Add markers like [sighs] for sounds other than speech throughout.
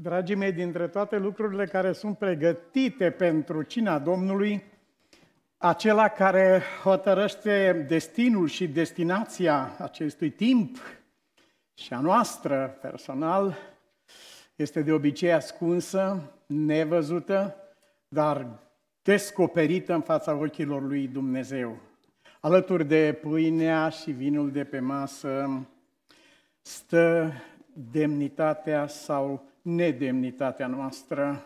Dragii mei, dintre toate lucrurile care sunt pregătite pentru cina Domnului, acela care hotărăște destinul și destinația acestui timp și a noastră personal, este de obicei ascunsă, nevăzută, dar descoperită în fața ochilor lui Dumnezeu. Alături de pâinea și vinul de pe masă stă demnitatea sau nedemnitatea noastră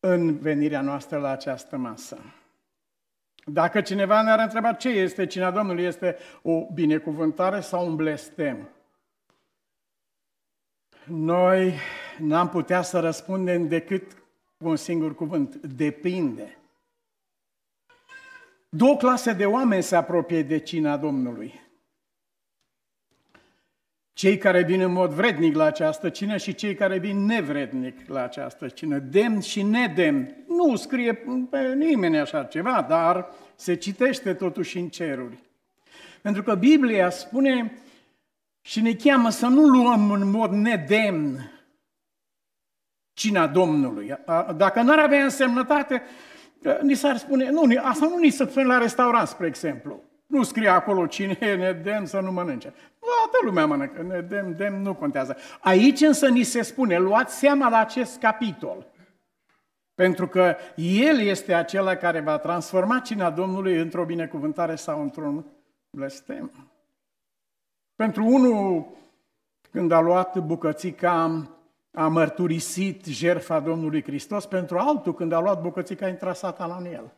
în venirea noastră la această masă. Dacă cineva ne-ar întreba ce este cina Domnului, este o binecuvântare sau un blestem? Noi n-am putea să răspundem decât cu un singur cuvânt, depinde. Două clase de oameni se apropie de cina Domnului cei care vin în mod vrednic la această cină și cei care vin nevrednic la această cină, demn și nedemn. Nu scrie pe nimeni așa ceva, dar se citește totuși în ceruri. Pentru că Biblia spune și ne cheamă să nu luăm în mod nedemn cina Domnului. Dacă n-ar avea însemnătate, ni s-ar spune, nu, asta nu ni se spune la restaurant, spre exemplu. Nu scrie acolo cine e nedemn să nu mănânce toată lumea mănâncă, ne dem, dem, nu contează. Aici însă ni se spune, luați seama la acest capitol, pentru că El este acela care va transforma cina Domnului într-o binecuvântare sau într-un blestem. Pentru unul, când a luat bucățica, a mărturisit jertfa Domnului Hristos, pentru altul, când a luat bucățica, a intrat satana în el.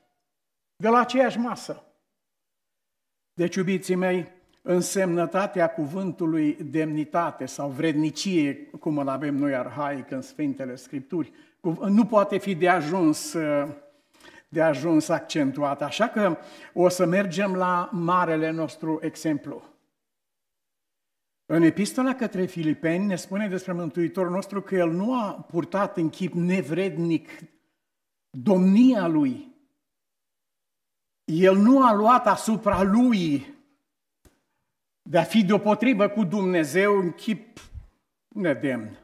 De la aceeași masă. Deci, iubiții mei, însemnătatea cuvântului demnitate sau vrednicie, cum îl avem noi arhaic în Sfintele Scripturi, nu poate fi de ajuns, uh, de ajuns accentuat. Așa că o să mergem la marele nostru exemplu. În epistola către Filipeni ne spune despre Mântuitorul nostru că el nu a purtat în chip nevrednic domnia lui. El nu a luat asupra lui de a fi deopotrivă cu Dumnezeu în chip nedemn.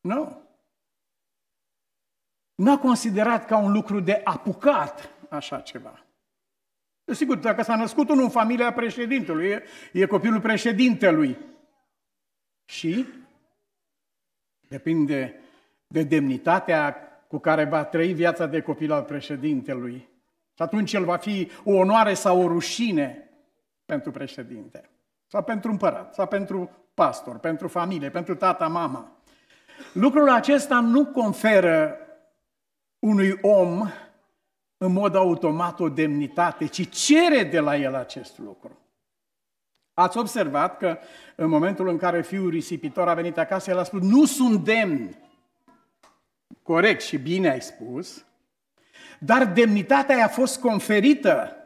Nu. Nu a considerat ca un lucru de apucat așa ceva. Sigur, dacă s-a născut unul în familia președintelui, e, e copilul președintelui. Și depinde de demnitatea cu care va trăi viața de copil al președintelui. Și atunci el va fi o onoare sau o rușine pentru președinte, sau pentru împărat, sau pentru pastor, pentru familie, pentru tata, mama. Lucrul acesta nu conferă unui om în mod automat o demnitate, ci cere de la el acest lucru. Ați observat că în momentul în care fiul risipitor a venit acasă, el a spus, nu sunt demn. Corect și bine ai spus, dar demnitatea i-a fost conferită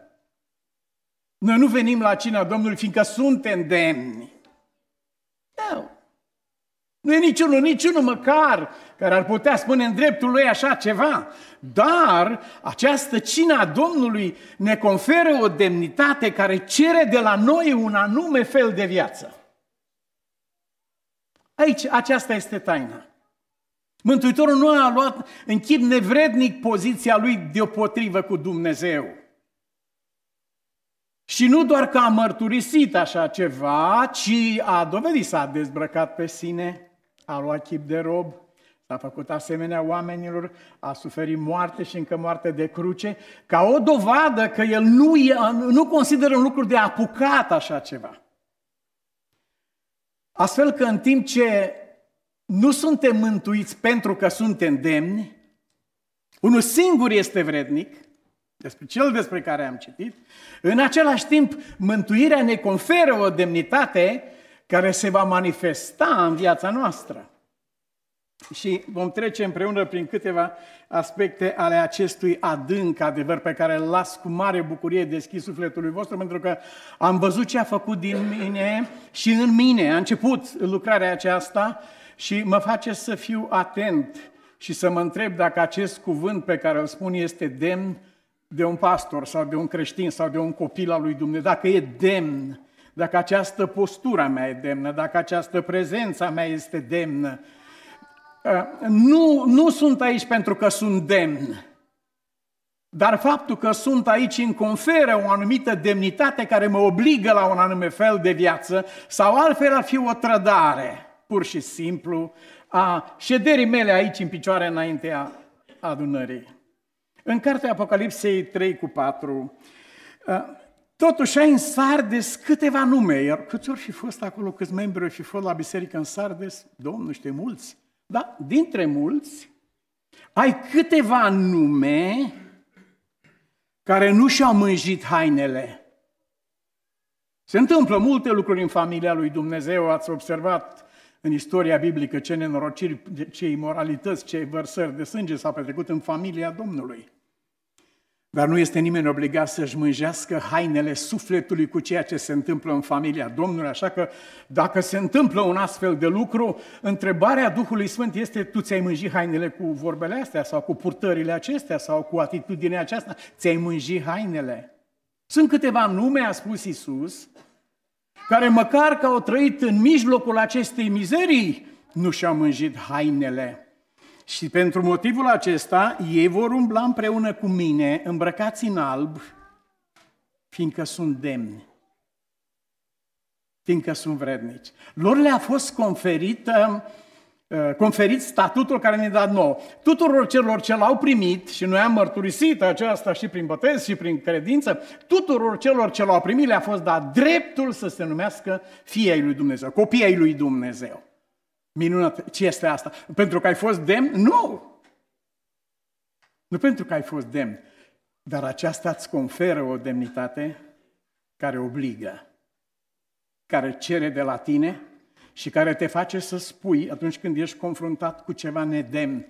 noi nu venim la cina Domnului fiindcă suntem demni. Nu. Nu e niciunul, niciunul măcar care ar putea spune în dreptul lui așa ceva. Dar această cina Domnului ne conferă o demnitate care cere de la noi un anume fel de viață. Aici, aceasta este taina. Mântuitorul nu a luat în chip nevrednic poziția lui deopotrivă cu Dumnezeu. Și nu doar că a mărturisit așa ceva, ci a dovedit, s-a dezbrăcat pe sine, a luat chip de rob, s-a făcut asemenea oamenilor, a suferit moarte și încă moarte de cruce, ca o dovadă că el nu, e, nu consideră un lucru de apucat așa ceva. Astfel că în timp ce nu suntem mântuiți pentru că suntem demni, unul singur este vrednic – despre cel despre care am citit, în același timp mântuirea ne conferă o demnitate care se va manifesta în viața noastră. Și vom trece împreună prin câteva aspecte ale acestui adânc adevăr pe care îl las cu mare bucurie deschis sufletului vostru, pentru că am văzut ce a făcut din mine și în mine. A început lucrarea aceasta și mă face să fiu atent și să mă întreb dacă acest cuvânt pe care îl spun este demn de un pastor sau de un creștin sau de un copil al lui Dumnezeu, dacă e demn, dacă această postura mea e demnă, dacă această prezența mea este demnă. Ă, nu, nu sunt aici pentru că sunt demn, dar faptul că sunt aici îmi conferă o anumită demnitate care mă obligă la un anume fel de viață sau altfel ar fi o trădare, pur și simplu, a șederii mele aici în picioare înaintea adunării. În cartea Apocalipsei 3 cu 4, ă, totuși ai în Sardes câteva nume, iar câți ori fi fost acolo, câți membri fi fost la biserică în Sardes, domnul știe mulți, dar dintre mulți ai câteva nume care nu și-au mânjit hainele. Se întâmplă multe lucruri în familia lui Dumnezeu, ați observat în istoria biblică ce nenorociri, ce imoralități, ce vărsări de sânge s-au petrecut în familia Domnului. Dar nu este nimeni obligat să-și mânjească hainele sufletului cu ceea ce se întâmplă în familia Domnului, așa că dacă se întâmplă un astfel de lucru, întrebarea Duhului Sfânt este, tu ți-ai mânjit hainele cu vorbele astea sau cu purtările acestea sau cu atitudinea aceasta? Ți-ai mânjit hainele? Sunt câteva nume, a spus Isus, care măcar că au trăit în mijlocul acestei mizerii, nu și-au mânjit hainele. Și pentru motivul acesta, ei vor umbla împreună cu mine, îmbrăcați în alb, fiindcă sunt demni, fiindcă sunt vrednici. Lor le-a fost conferită uh, Uh, conferit statutul care ne-a dat nou. Tuturor celor ce l-au primit, și noi am mărturisit aceasta și prin botez și prin credință, tuturor celor ce l-au primit le-a fost dat dreptul să se numească fiei lui Dumnezeu, copiii lui Dumnezeu. Minunat, ce este asta? Pentru că ai fost demn? Nu! Nu pentru că ai fost demn, dar aceasta îți conferă o demnitate care obligă, care cere de la tine și care te face să spui atunci când ești confruntat cu ceva nedemn.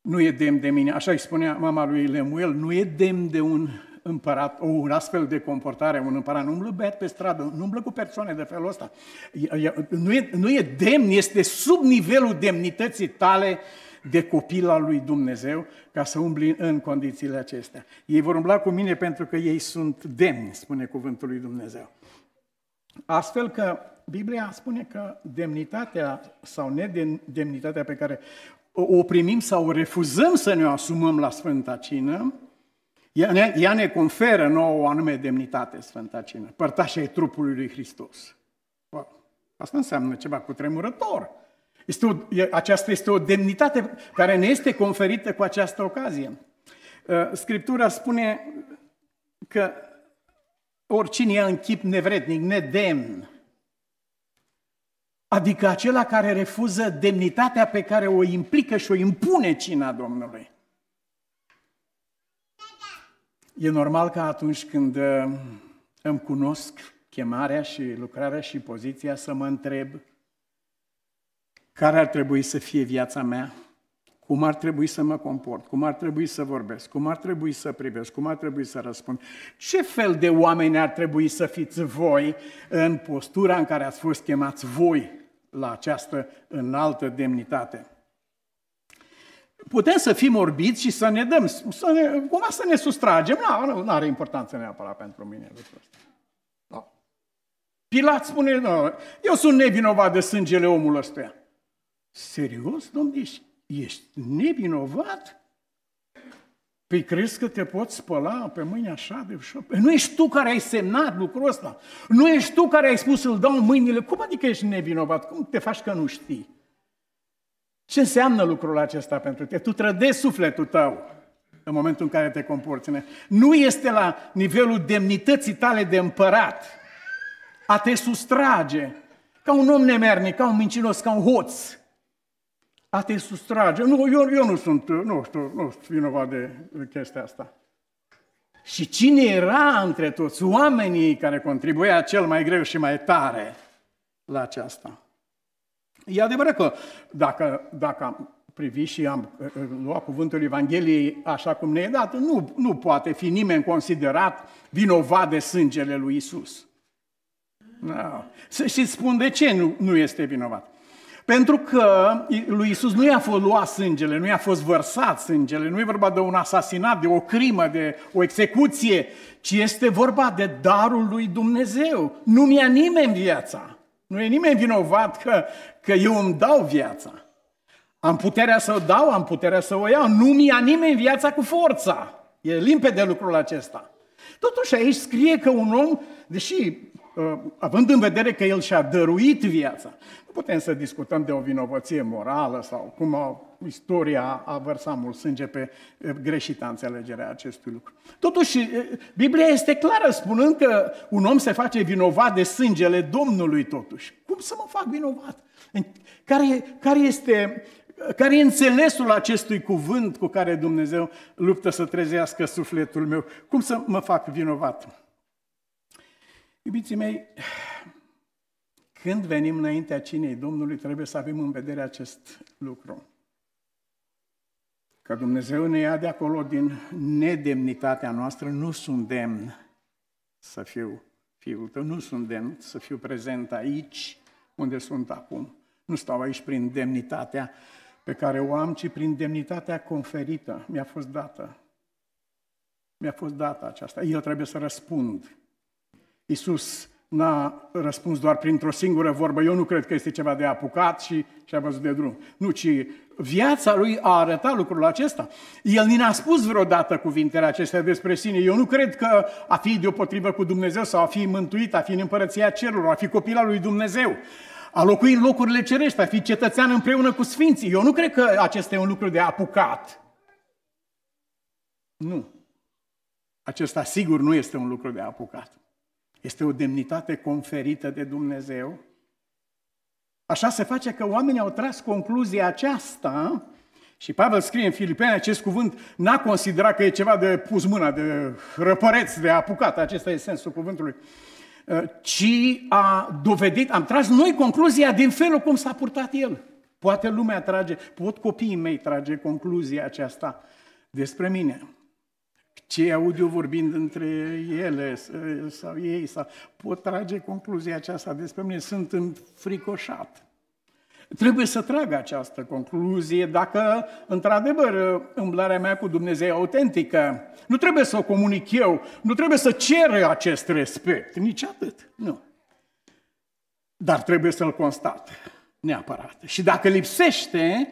Nu e demn de mine. Așa îi spunea mama lui Lemuel, nu e demn de un împărat, o un astfel de comportare, un împărat nu umblă băiat pe stradă, nu umblă cu persoane de felul ăsta. Nu e, nu e demn, este sub nivelul demnității tale de copil al lui Dumnezeu ca să umbli în condițiile acestea. Ei vor umbla cu mine pentru că ei sunt demni, spune cuvântul lui Dumnezeu. Astfel că Biblia spune că demnitatea sau nedemnitatea pe care o primim sau o refuzăm să ne o asumăm la Sfânta Cină, ea ne, ea ne conferă nouă o anume demnitate, Sfânta Cină, părtașa e trupului lui Hristos. Asta înseamnă ceva tremurător. Este o, aceasta este o demnitate care ne este conferită cu această ocazie. Ă, Scriptura spune că oricine e în chip nevrednic, nedemn, Adică acela care refuză demnitatea pe care o implică și o impune cina Domnului. E normal că atunci când uh, îmi cunosc chemarea și lucrarea și poziția să mă întreb care ar trebui să fie viața mea, cum ar trebui să mă comport, cum ar trebui să vorbesc, cum ar trebui să privesc, cum ar trebui să răspund. Ce fel de oameni ar trebui să fiți voi în postura în care ați fost chemați voi la această înaltă demnitate? Putem să fim orbiți și să ne dăm, să ne, cumva să ne sustragem, nu, nu are importanță neapărat pentru mine lucrul ăsta. Da. Pilat spune, nu, eu sunt nevinovat de sângele omului ăsta. Serios, domniști? ești nevinovat? Păi crezi că te poți spăla pe mâini așa de Păi Nu ești tu care ai semnat lucrul ăsta. Nu ești tu care ai spus să-l dau mâinile. Cum adică ești nevinovat? Cum te faci că nu știi? Ce înseamnă lucrul acesta pentru tine? Tu trădezi sufletul tău în momentul în care te comporți. Nu este la nivelul demnității tale de împărat. A te sustrage ca un om nemernic, ca un mincinos, ca un hoț a te sustrage. Nu, eu, eu nu sunt, nu știu, nu sunt vinovat de chestia asta. Și cine era între toți oamenii care contribuia cel mai greu și mai tare la aceasta? E adevărat că dacă, dacă am privit și am uh, uh, luat cuvântul Evangheliei așa cum ne-e dat, nu, nu poate fi nimeni considerat vinovat de sângele lui Isus. No. Da. Și spun de ce nu, nu este vinovat. Pentru că lui Isus nu i-a fost luat sângele, nu i-a fost vărsat sângele, nu e vorba de un asasinat, de o crimă, de o execuție, ci este vorba de darul lui Dumnezeu. Nu mi-a nimeni viața. Nu e nimeni vinovat că, că eu îmi dau viața. Am puterea să o dau, am puterea să o iau. Nu mi-a nimeni viața cu forța. E limpede lucrul acesta. Totuși aici scrie că un om, deși Uh, având în vedere că el și-a dăruit viața, nu putem să discutăm de o vinovăție morală sau cum a, istoria a vărsat mult sânge pe uh, greșită înțelegerea acestui lucru. Totuși, uh, Biblia este clară spunând că un om se face vinovat de sângele Domnului totuși. Cum să mă fac vinovat? Care, care este care e înțelesul acestui cuvânt cu care Dumnezeu luptă să trezească sufletul meu? Cum să mă fac vinovat? Iubiții mei, [sighs] când venim înaintea cinei Domnului, trebuie să avem în vedere acest lucru. Că Dumnezeu ne ia de acolo din nedemnitatea noastră, nu sunt demn să fiu fiul tău, nu sunt demn să fiu prezent aici unde sunt acum. Nu stau aici prin demnitatea pe care o am, ci prin demnitatea conferită, mi-a fost dată. Mi-a fost dată aceasta. Eu trebuie să răspund Iisus n-a răspuns doar printr-o singură vorbă. Eu nu cred că este ceva de apucat și și-a văzut de drum. Nu, ci viața lui a arătat lucrul acesta. El ni a spus vreodată cuvintele acestea despre sine. Eu nu cred că a fi deopotrivă cu Dumnezeu sau a fi mântuit, a fi în împărăția cerurilor, a fi copila lui Dumnezeu a locui în locurile cerești, a fi cetățean împreună cu sfinții. Eu nu cred că acesta e un lucru de apucat. Nu. Acesta sigur nu este un lucru de apucat. Este o demnitate conferită de Dumnezeu. Așa se face că oamenii au tras concluzia aceasta și Pavel scrie în Filipeni acest cuvânt, n-a considerat că e ceva de pus mâna, de răpăreț, de apucat, acesta e sensul cuvântului, ă, ci a dovedit, am tras noi concluzia din felul cum s-a purtat el. Poate lumea trage, pot copiii mei trage concluzia aceasta despre mine ce aud eu vorbind între ele sau ei, sau pot trage concluzia aceasta despre mine, sunt înfricoșat. Trebuie să trag această concluzie dacă, într-adevăr, îmblarea mea cu Dumnezeu e autentică. Nu trebuie să o comunic eu, nu trebuie să cer acest respect, nici atât, nu. Dar trebuie să-l constat, neapărat. Și dacă lipsește,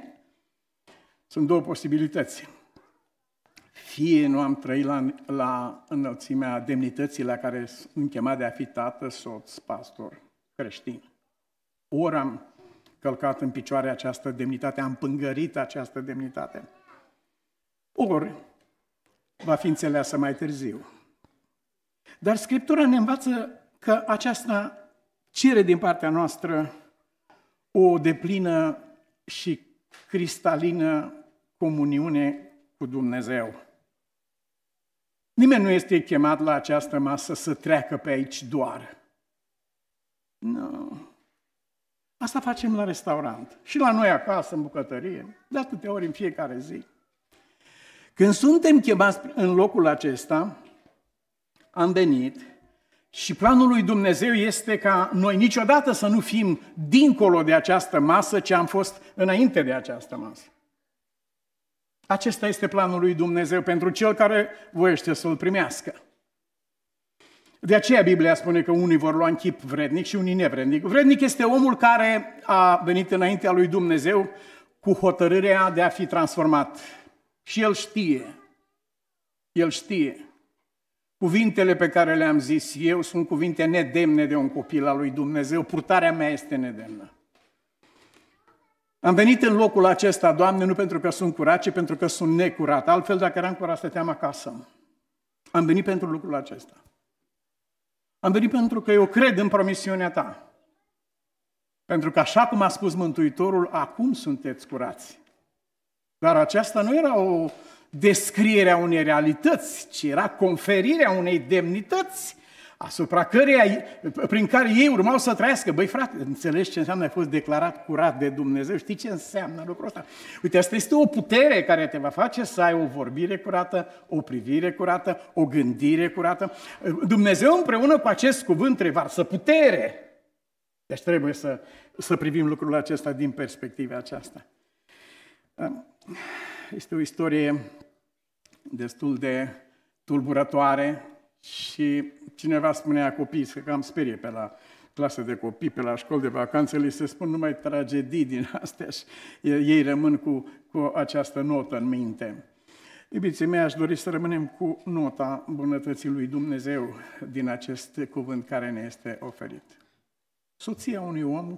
sunt două posibilități fie nu am trăit la, la înălțimea demnității la care sunt chemat de a fi tată, soț, pastor, creștin. Ori am călcat în picioare această demnitate, am pângărit această demnitate. Ori va fi înțeleasă mai târziu. Dar Scriptura ne învață că aceasta cere din partea noastră o deplină și cristalină comuniune cu Dumnezeu. Nimeni nu este chemat la această masă să treacă pe aici doar. Nu. No. Asta facem la restaurant. Și la noi acasă, în bucătărie, de atâtea ori în fiecare zi. Când suntem chemați în locul acesta, am venit și planul lui Dumnezeu este ca noi niciodată să nu fim dincolo de această masă, ce am fost înainte de această masă. Acesta este planul lui Dumnezeu pentru cel care voiește să-l primească. De aceea Biblia spune că unii vor lua în chip vrednic și unii nevrednic. Vrednic este omul care a venit înaintea lui Dumnezeu cu hotărârea de a fi transformat. Și el știe, el știe. Cuvintele pe care le-am zis eu sunt cuvinte nedemne de un copil al lui Dumnezeu, purtarea mea este nedemnă. Am venit în locul acesta, Doamne, nu pentru că sunt curat, ci pentru că sunt necurat. Altfel, dacă eram curat, stăteam acasă. Am venit pentru lucrul acesta. Am venit pentru că eu cred în promisiunea Ta. Pentru că așa cum a spus Mântuitorul, acum sunteți curați. Dar aceasta nu era o descriere a unei realități, ci era conferirea unei demnități asupra căreia, prin care ei urmau să trăiască. Băi, frate, înțelegi ce înseamnă ai fost declarat curat de Dumnezeu? Știi ce înseamnă lucrul ăsta? Uite, asta este o putere care te va face să ai o vorbire curată, o privire curată, o gândire curată. Dumnezeu împreună cu acest cuvânt revarsă putere. Deci trebuie să, să privim lucrul acesta din perspectiva aceasta. Este o istorie destul de tulburătoare, și cineva spunea copii, că cam sperie pe la clasă de copii, pe la școli de vacanță, li se spun numai tragedii din astea și ei rămân cu, cu această notă în minte. Iubiții mei, aș dori să rămânem cu nota bunătății lui Dumnezeu din acest cuvânt care ne este oferit. Soția unui om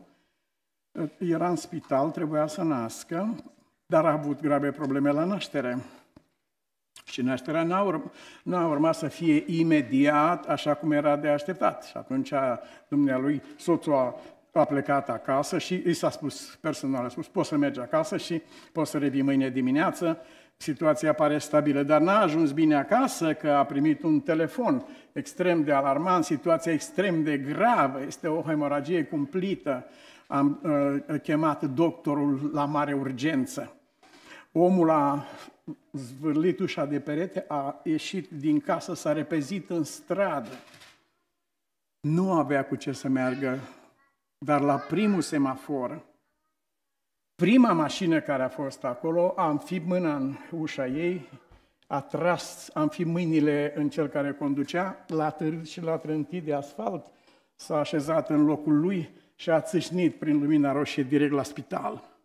uh, era în spital, trebuia să nască, dar a avut grave probleme la naștere și nașterea n-a, n-a urmat să fie imediat așa cum era de așteptat. Și atunci dumnealui, soțul a, a plecat acasă și i s-a spus, personal a spus, poți să mergi acasă și poți să revii mâine dimineață. Situația pare stabilă, dar n-a ajuns bine acasă că a primit un telefon extrem de alarmant, situația extrem de gravă, este o hemoragie cumplită, am uh, chemat doctorul la mare urgență. Omul a zvârlit ușa de perete, a ieșit din casă, s-a repezit în stradă. Nu avea cu ce să meargă, dar la primul semafor, prima mașină care a fost acolo, am fi mâna în ușa ei, a tras, am fi mâinile în cel care conducea, l-a târât și l-a trântit de asfalt, s-a așezat în locul lui și a țâșnit prin lumina roșie direct la spital.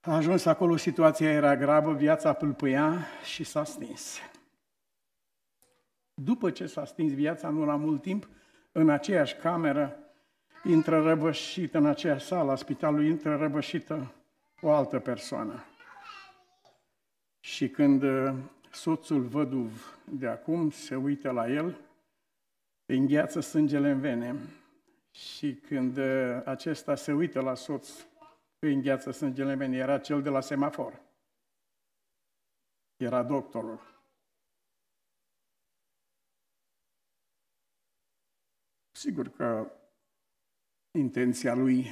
A ajuns acolo, situația era gravă, viața pâlpâia și s-a stins. După ce s-a stins viața, nu la mult timp, în aceeași cameră, intră răvășită, în aceeași sală a spitalului, intră răvășită o altă persoană. Și când uh, soțul văduv de acum se uită la el, îngheață sângele în vene. Și când uh, acesta se uită la soț îi îngheață sângele meni, era cel de la semafor. Era doctorul. Sigur că intenția lui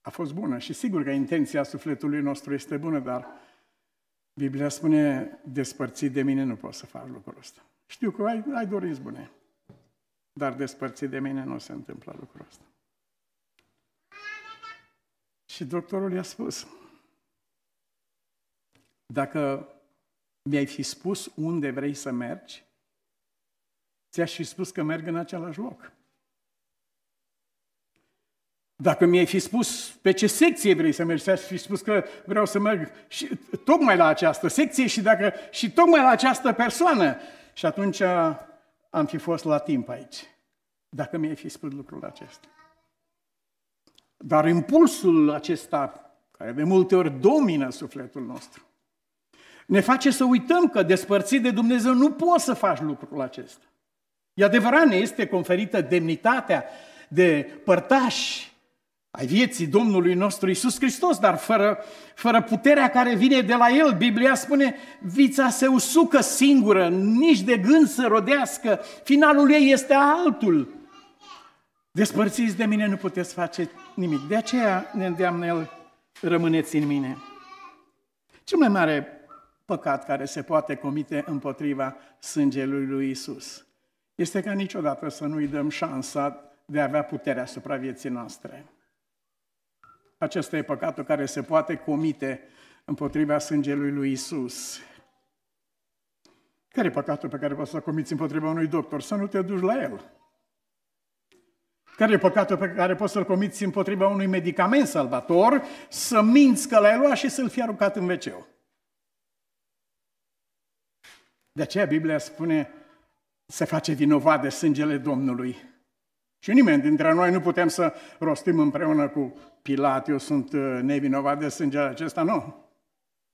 a fost bună și sigur că intenția sufletului nostru este bună, dar Biblia spune, despărțit de mine nu poți să fac lucrul ăsta. Știu că ai, ai dorinți bune, dar despărțit de mine nu se întâmplă lucrul ăsta. Și doctorul i-a spus, dacă mi-ai fi spus unde vrei să mergi, ți-aș fi spus că merg în același loc. Dacă mi-ai fi spus pe ce secție vrei să mergi, ți-aș fi spus că vreau să merg și, tocmai la această secție și, dacă, și tocmai la această persoană. Și atunci am fi fost la timp aici, dacă mi-ai fi spus lucrul acesta. Dar impulsul acesta, care de multe ori domină sufletul nostru, ne face să uităm că despărțit de Dumnezeu nu poți să faci lucrul acesta. E adevărat, ne este conferită demnitatea de părtași ai vieții Domnului nostru Isus Hristos, dar fără, fără puterea care vine de la El. Biblia spune, vița se usucă singură, nici de gând să rodească, finalul ei este altul. Despărțiți de mine, nu puteți face nimic. De aceea ne îndeamnă El, rămâneți în mine. Cel mai mare păcat care se poate comite împotriva sângelui lui Isus este ca niciodată să nu-i dăm șansa de a avea puterea asupra vieții noastre. Acesta e păcatul care se poate comite împotriva sângelui lui Isus. Care e păcatul pe care poți să comiți împotriva unui doctor? Să nu te duci la el. Care e păcatul pe care poți să-l comiți împotriva unui medicament salvator, să minți că l-ai luat și să-l fi aruncat în wc De aceea Biblia spune, se face vinovat de sângele Domnului. Și nimeni dintre noi nu putem să rostim împreună cu Pilat, eu sunt uh, nevinovat de sângele acesta, nu.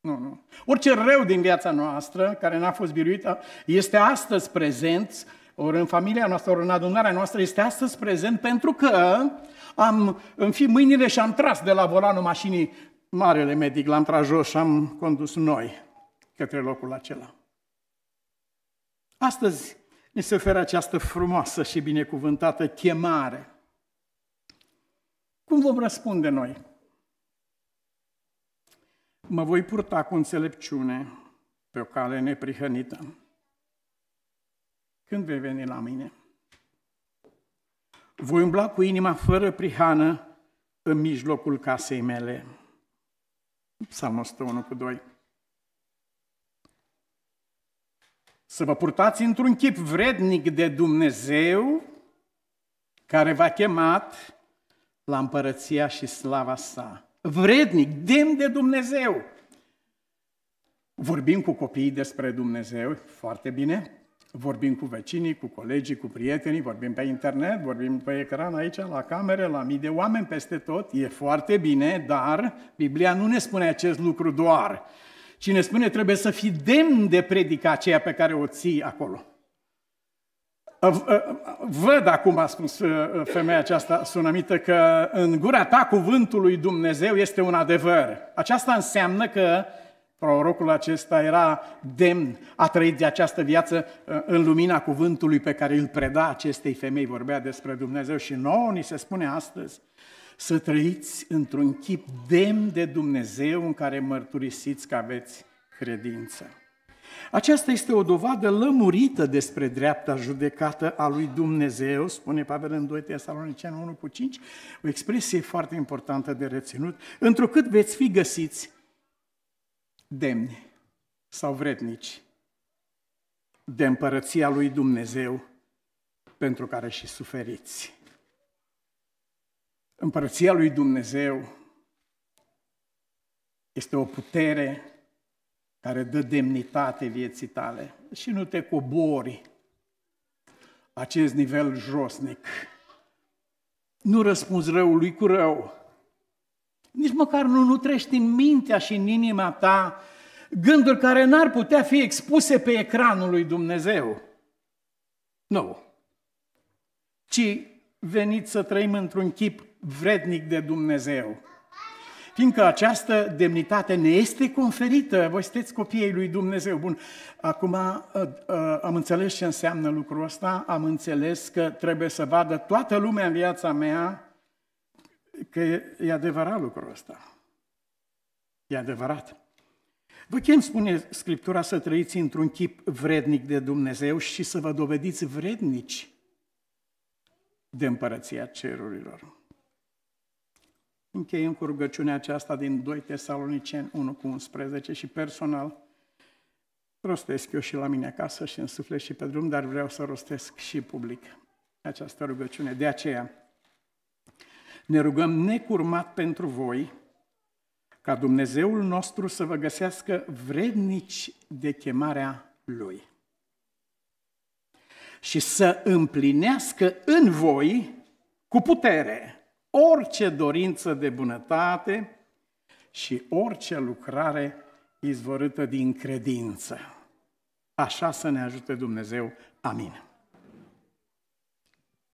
Nu, nu. Orice rău din viața noastră, care n-a fost biruită, este astăzi prezent ori în familia noastră, ori în adunarea noastră, este astăzi prezent pentru că am înfi mâinile și am tras de la volanul mașinii marele medic, l-am tras jos și am condus noi către locul acela. Astăzi ne se oferă această frumoasă și binecuvântată chemare. Cum vom răspunde noi? Mă voi purta cu înțelepciune pe o cale neprihănită. Când vei veni la mine? Voi umbla cu inima fără prihană în mijlocul casei mele. Psalm 101 cu 2. Să vă purtați într-un chip vrednic de Dumnezeu, care v-a chemat la împărăția și slava sa. Vrednic, demn de Dumnezeu. Vorbim cu copiii despre Dumnezeu, foarte bine, vorbim cu vecinii, cu colegii, cu prietenii, vorbim pe internet, vorbim pe ecran aici, la camere, la mii de oameni peste tot. E foarte bine, dar Biblia nu ne spune acest lucru doar, ci ne spune trebuie să fii demn de predica aceea pe care o ții acolo. Văd acum, a spus femeia aceasta sunamită, că în gura ta cuvântul lui Dumnezeu este un adevăr. Aceasta înseamnă că Prorocul acesta era demn, a trăit de această viață uh, în lumina cuvântului pe care îl preda acestei femei, vorbea despre Dumnezeu și nouă ni se spune astăzi să trăiți într-un chip demn de Dumnezeu în care mărturisiți că aveți credință. Aceasta este o dovadă lămurită despre dreapta judecată a lui Dumnezeu, spune Pavel în 2 Tesalonicen 1 cu 5, o expresie foarte importantă de reținut, întrucât veți fi găsiți demni sau vrednici de împărăția lui Dumnezeu pentru care și suferiți. Împărăția lui Dumnezeu este o putere care dă demnitate vieții tale și nu te cobori acest nivel josnic. Nu răspunzi răului cu rău, nici măcar nu nutrești în mintea și în inima ta gânduri care n-ar putea fi expuse pe ecranul lui Dumnezeu. Nu. Ci veniți să trăim într-un chip vrednic de Dumnezeu. Fiindcă această demnitate ne este conferită, voi sunteți copiii lui Dumnezeu. Bun, acum uh, uh, am înțeles ce înseamnă lucrul ăsta, am înțeles că trebuie să vadă toată lumea în viața mea că e, e adevărat lucrul ăsta. E adevărat. Vă chem, spune Scriptura, să trăiți într-un chip vrednic de Dumnezeu și să vă dovediți vrednici de împărăția cerurilor. Încheiem cu rugăciunea aceasta din 2 Tesaloniceni 1 cu 11 și personal rostesc eu și la mine acasă și în suflet și pe drum, dar vreau să rostesc și public această rugăciune. De aceea, ne rugăm necurmat pentru voi, ca Dumnezeul nostru să vă găsească vrednici de chemarea Lui și să împlinească în voi cu putere orice dorință de bunătate și orice lucrare izvorâtă din credință. Așa să ne ajute Dumnezeu. Amin.